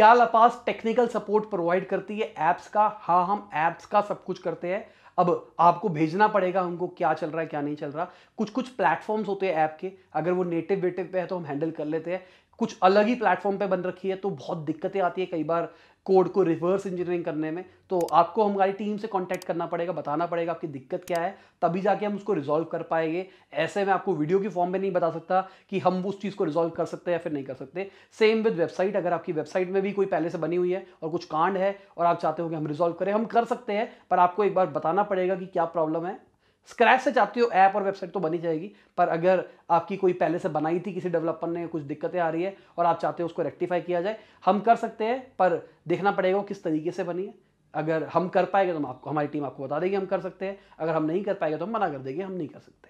क्या लपास technical support provide करती है ऐप्स का हाँ हम ऐप्स का सब कुछ करते हैं अब आपको भेजना पड़ेगा हमको क्या चल रहा है क्या नहीं चल रहा कुछ कुछ प्लेटफॉर्म्स होते हैं ऐप के अगर वो नेटिव वेटिव पे है तो हम हैंडल कर लेते हैं कुछ अलग ही प्लेटफॉर्म पे बन रखी है तो बहुत दिक्कतें आती है कई बार कोड को रिवर्स इंजीनियरिंग करने में तो आपको हमारी टीम से कांटेक्ट करना पड़ेगा बताना पड़ेगा आपकी दिक्कत क्या है तभी जाके हम उसको रिजॉल्व कर पाएंगे ऐसे में आपको वीडियो की फॉर्म में नहीं बता सकता कि हम उस चीज़ को रिजॉल्व कर सकते हैं या फिर नहीं कर सकते सेम विद वेबसाइट अगर आपकी वेबसाइट में भी कोई पहले से बनी हुई है और कुछ कांड है और आप चाहते हो कि हम रिजॉल्व करें हम कर सकते हैं पर आपको एक बार बताना पड़ेगा कि क्या प्रॉब्लम है स्क्रैच से चाहते हो ऐप और वेबसाइट तो बनी जाएगी पर अगर आपकी कोई पहले से बनाई थी किसी डेवलपर ने कुछ दिक्कतें आ रही है और आप चाहते हो उसको रेक्टिफाई किया जाए हम कर सकते हैं पर देखना पड़ेगा किस तरीके से बनी है अगर हम कर पाएंगे तो हम आपको हमारी टीम आपको बता देगी हम कर सकते हैं अगर हम नहीं कर पाएंगे तो हम मना कर देंगे हम नहीं कर सकते